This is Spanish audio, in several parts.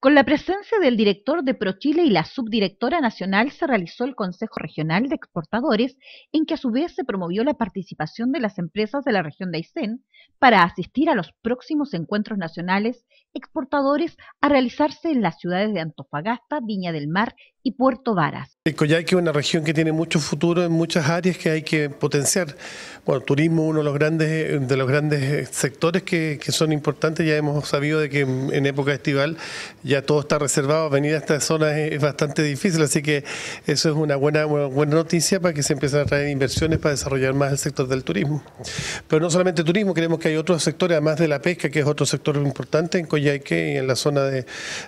Con la presencia del director de ProChile y la subdirectora nacional se realizó el Consejo Regional de Exportadores, en que a su vez se promovió la participación de las empresas de la región de Aysén para asistir a los próximos encuentros nacionales exportadores a realizarse en las ciudades de Antofagasta, Viña del Mar y Puerto Varas. Coyhaique es una región que tiene mucho futuro en muchas áreas que hay que potenciar. Bueno, turismo uno de los grandes, de los grandes eh, sectores que, son importantes. Ya hemos sabido de que en, época estival ya todo está reservado. Venir a estas zonas es, bastante difícil, así que eso es una buena, buena noticia para que se empiecen a traer inversiones para desarrollar más el sector del turismo. Pero no solamente turismo, creemos que hay otros sectores, además de la pesca, que es otro sector importante en Coyhaique hay que en la zona de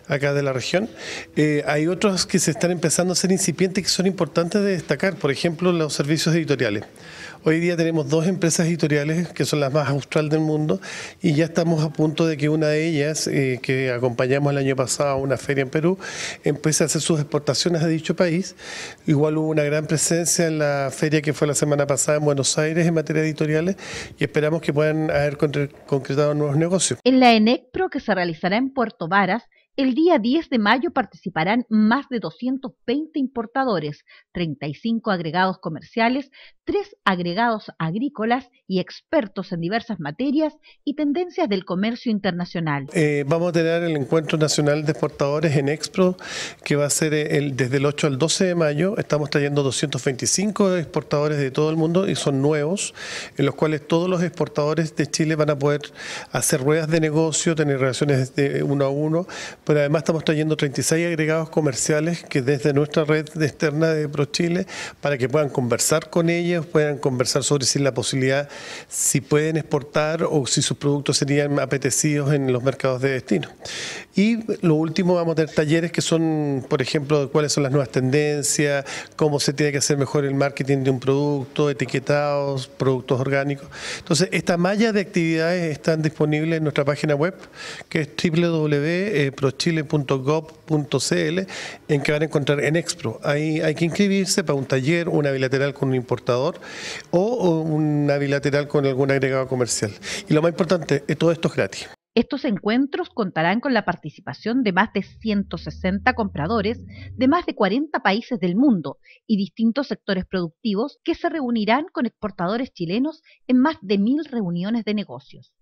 acá de la región. Eh, hay otros que se están empezando a ser incipientes que son importantes de destacar, por ejemplo, los servicios editoriales. Hoy día tenemos dos empresas editoriales que son las más austral del mundo y ya estamos a punto de que una de ellas, eh, que acompañamos el año pasado a una feria en Perú, empiece a hacer sus exportaciones a dicho país. Igual hubo una gran presencia en la feria que fue la semana pasada en Buenos Aires en materia editoriales y esperamos que puedan haber concretado nuevos negocios. En la ENECPRO que se realizará en Puerto Varas el día 10 de mayo participarán más de 220 importadores, 35 agregados comerciales, 3 agregados agrícolas y expertos en diversas materias y tendencias del comercio internacional. Eh, vamos a tener el Encuentro Nacional de Exportadores en Expro, que va a ser eh, desde el 8 al 12 de mayo. Estamos trayendo 225 exportadores de todo el mundo y son nuevos, en los cuales todos los exportadores de Chile van a poder hacer ruedas de negocio, tener relaciones de eh, uno a uno pero además estamos trayendo 36 agregados comerciales que desde nuestra red externa de ProChile para que puedan conversar con ellos, puedan conversar sobre si la posibilidad, si pueden exportar o si sus productos serían apetecidos en los mercados de destino. Y lo último, vamos a tener talleres que son, por ejemplo, cuáles son las nuevas tendencias, cómo se tiene que hacer mejor el marketing de un producto, etiquetados, productos orgánicos. Entonces, esta malla de actividades están disponibles en nuestra página web, que es www.prochile.gov.cl, eh, en que van a encontrar en Expro. Ahí hay que inscribirse para un taller, una bilateral con un importador o una bilateral con algún agregado comercial. Y lo más importante, eh, todo esto es gratis. Estos encuentros contarán con la participación de más de 160 compradores de más de 40 países del mundo y distintos sectores productivos que se reunirán con exportadores chilenos en más de mil reuniones de negocios.